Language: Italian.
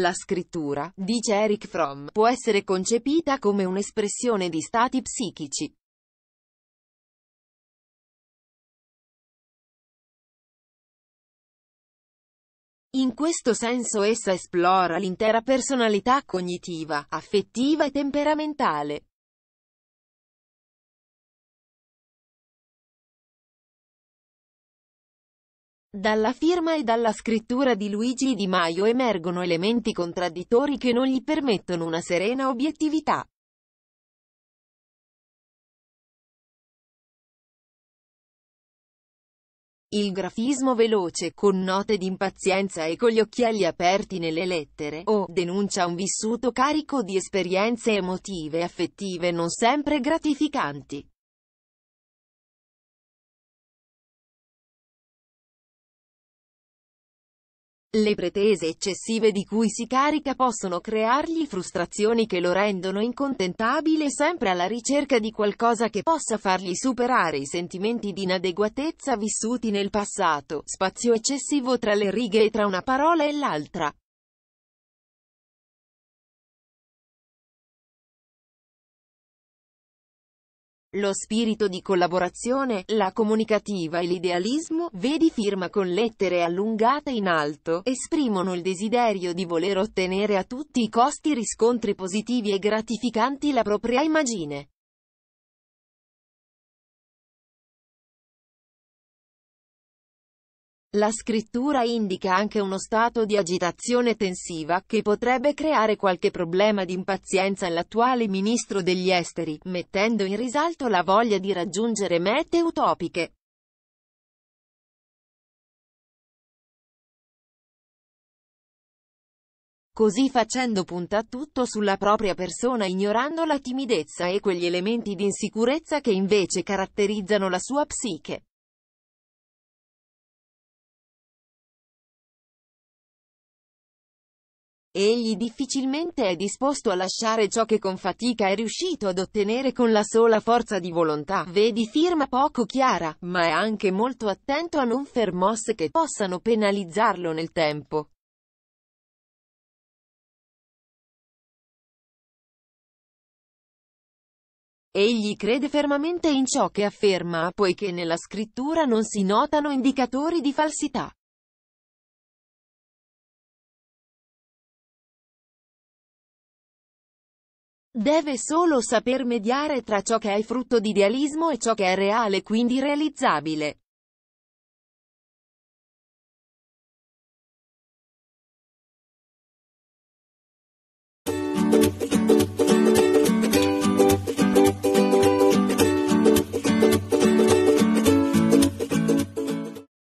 La scrittura, dice Eric Fromm, può essere concepita come un'espressione di stati psichici. In questo senso essa esplora l'intera personalità cognitiva, affettiva e temperamentale. Dalla firma e dalla scrittura di Luigi Di Maio emergono elementi contraddittori che non gli permettono una serena obiettività. Il grafismo veloce, con note di impazienza e con gli occhielli aperti nelle lettere, o, denuncia un vissuto carico di esperienze emotive e affettive non sempre gratificanti. Le pretese eccessive di cui si carica possono creargli frustrazioni che lo rendono incontentabile sempre alla ricerca di qualcosa che possa fargli superare i sentimenti di inadeguatezza vissuti nel passato, spazio eccessivo tra le righe e tra una parola e l'altra. Lo spirito di collaborazione, la comunicativa e l'idealismo, vedi firma con lettere allungate in alto, esprimono il desiderio di voler ottenere a tutti i costi riscontri positivi e gratificanti la propria immagine. La scrittura indica anche uno stato di agitazione tensiva, che potrebbe creare qualche problema di impazienza all'attuale ministro degli esteri, mettendo in risalto la voglia di raggiungere mete utopiche. Così facendo punta tutto sulla propria persona ignorando la timidezza e quegli elementi di insicurezza che invece caratterizzano la sua psiche. Egli difficilmente è disposto a lasciare ciò che con fatica è riuscito ad ottenere con la sola forza di volontà. Vedi firma poco chiara, ma è anche molto attento a non fer mosse che possano penalizzarlo nel tempo. Egli crede fermamente in ciò che afferma, poiché nella scrittura non si notano indicatori di falsità. Deve solo saper mediare tra ciò che è frutto di idealismo e ciò che è reale quindi realizzabile.